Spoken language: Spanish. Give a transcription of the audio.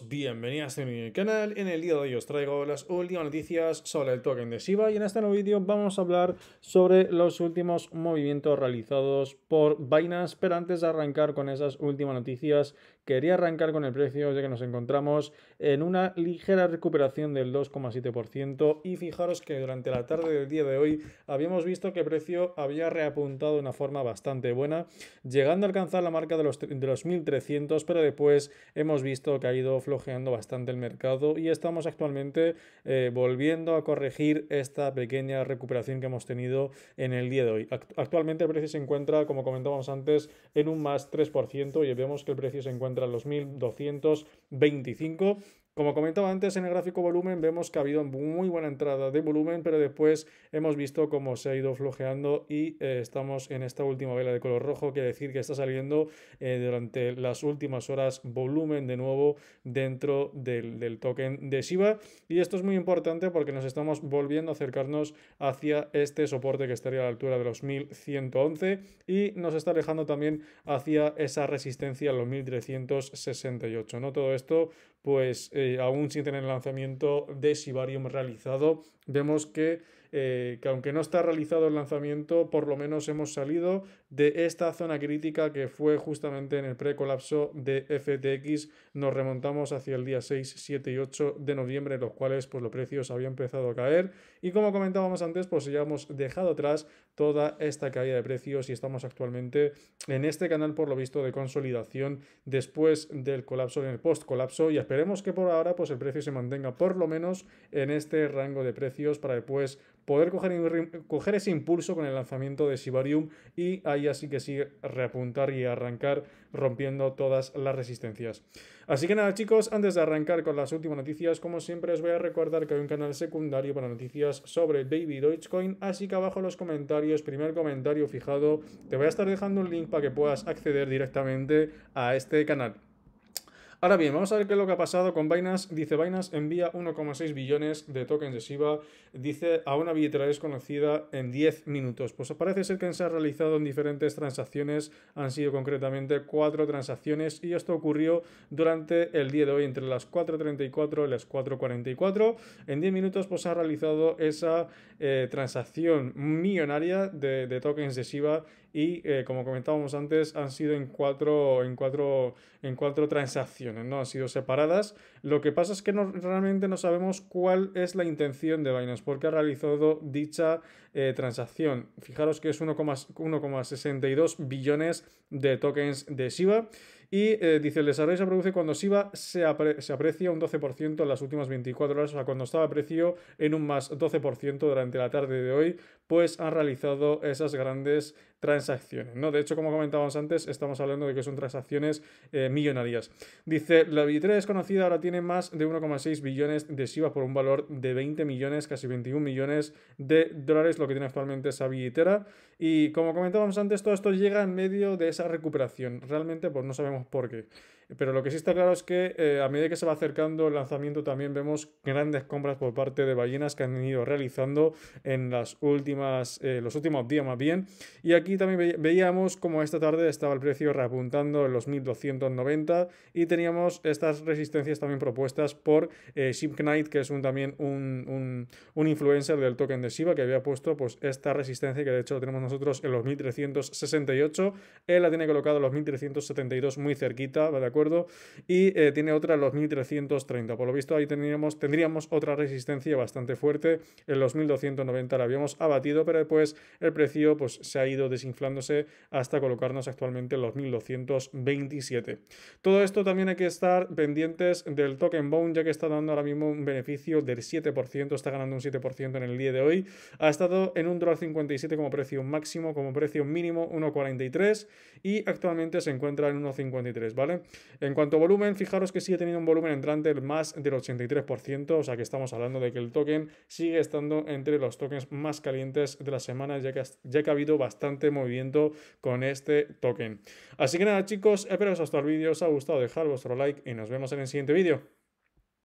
Bienvenidos a mi canal, en el día de hoy os traigo las últimas noticias sobre el token de Shiba y en este nuevo vídeo vamos a hablar sobre los últimos movimientos realizados por Binance, pero antes de arrancar con esas últimas noticias quería arrancar con el precio ya que nos encontramos en una ligera recuperación del 2,7% y fijaros que durante la tarde del día de hoy habíamos visto que el precio había reapuntado de una forma bastante buena, llegando a alcanzar la marca de los, de los 1300, pero después hemos visto que ha ido flojeando bastante el mercado y estamos actualmente eh, volviendo a corregir esta pequeña recuperación que hemos tenido en el día de hoy. Actualmente el precio se encuentra, como comentábamos antes, en un más 3% y vemos que el precio se encuentra en los 1225 como comentaba antes, en el gráfico volumen vemos que ha habido muy buena entrada de volumen, pero después hemos visto cómo se ha ido flojeando y eh, estamos en esta última vela de color rojo, quiere decir que está saliendo eh, durante las últimas horas volumen de nuevo dentro del, token de Shiba. Y esto es muy importante porque nos estamos volviendo a acercarnos hacia este soporte que estaría a la altura de los 1111 y nos está alejando también hacia esa resistencia a los 1368. ¿no? Todo esto pues eh, aún sin tener el lanzamiento de Sibarium realizado, vemos que eh, que aunque no está realizado el lanzamiento, por lo menos hemos salido de esta zona crítica que fue justamente en el precolapso de FTX. Nos remontamos hacia el día 6, 7 y 8 de noviembre, los cuales pues, los precios habían empezado a caer. Y como comentábamos antes, pues ya hemos dejado atrás toda esta caída de precios y estamos actualmente en este canal, por lo visto, de consolidación después del colapso, en el post-colapso. Y esperemos que por ahora pues, el precio se mantenga por lo menos en este rango de precios para después poder coger, ese impulso con el lanzamiento de Sibarium y ahí así que sí reapuntar y arrancar rompiendo todas las resistencias. Así que nada chicos, antes de arrancar con las últimas noticias, como siempre os voy a recordar que hay un canal secundario para noticias sobre Baby Dogecoin, así que abajo en los comentarios, primer comentario fijado, te voy a estar dejando un link para que puedas acceder directamente a este canal. Ahora bien, vamos a ver qué es lo que ha pasado con Binance. Dice Binance envía 1,6 billones de tokens de Shiba, dice a una billetera desconocida en 10 minutos. Pues parece ser que se ha realizado en diferentes transacciones, han sido concretamente cuatro transacciones y esto ocurrió durante el día de hoy entre las 4.34 y las 4.44. En 10 minutos pues ha realizado esa eh, transacción millonaria de, tokens de Shiba y eh, como comentábamos antes han sido en cuatro, en cuatro, en cuatro transacciones, ¿no? Han sido separadas. Lo que pasa es que no, realmente no sabemos cuál es la intención de Binance, porque ha realizado dicha eh, transacción. Fijaros que es 1,62 billones de tokens de Shiba. Y eh, dice, el desarrollo se produce cuando SIBA se, aprecia un 12% en las últimas 24 horas, o sea, cuando estaba precio en un más 12% durante la tarde de hoy, pues han realizado esas grandes transacciones. ¿no? De hecho, como comentábamos antes, estamos hablando de que son transacciones eh, millonarias. Dice, la billetera desconocida ahora tiene más de 1,6 billones de SIBA por un valor de 20 millones, casi 21 millones de dólares, lo que tiene actualmente esa billetera. Y como comentábamos antes, todo esto llega en medio de esa recuperación. Realmente, pues no sabemos porque por qué. Pero lo que sí está claro es que eh, a medida que se va acercando el lanzamiento también vemos grandes compras por parte de ballenas que han ido realizando en las últimas, eh, los últimos días más bien. Y aquí también veíamos como esta tarde estaba el precio reapuntando en los 1290 y teníamos estas resistencias también propuestas por eh, Ship Knight, que es un, también un, un, influencer del token de Shiba que había puesto pues esta resistencia que de hecho tenemos nosotros en los 1368. Él la tiene colocado en los 1372 muy cerquita, va ¿de acuerdo? Y eh, tiene otra en los 1330. Por lo visto, ahí tendríamos tendríamos otra resistencia bastante fuerte. En los 1290 la habíamos abatido, pero después el precio pues, se ha ido desinflándose hasta colocarnos actualmente en los 1227. Todo esto también hay que estar pendientes del token Bone, ya que está dando ahora mismo un beneficio del 7%, está ganando un 7% en el día de hoy. Ha estado en un 57 como precio máximo, como precio mínimo 1,43 y actualmente se encuentra en 1,50 ¿vale? En cuanto a volumen, fijaros que sigue teniendo un volumen entrante más del 83%, o sea que estamos hablando de que el token sigue estando entre los tokens más calientes de la semana, ya que, ya ha habido bastante movimiento con este token. Así que nada, chicos, espero que os haya gustado el vídeo, os ha gustado, dejar vuestro like y nos vemos en el siguiente vídeo.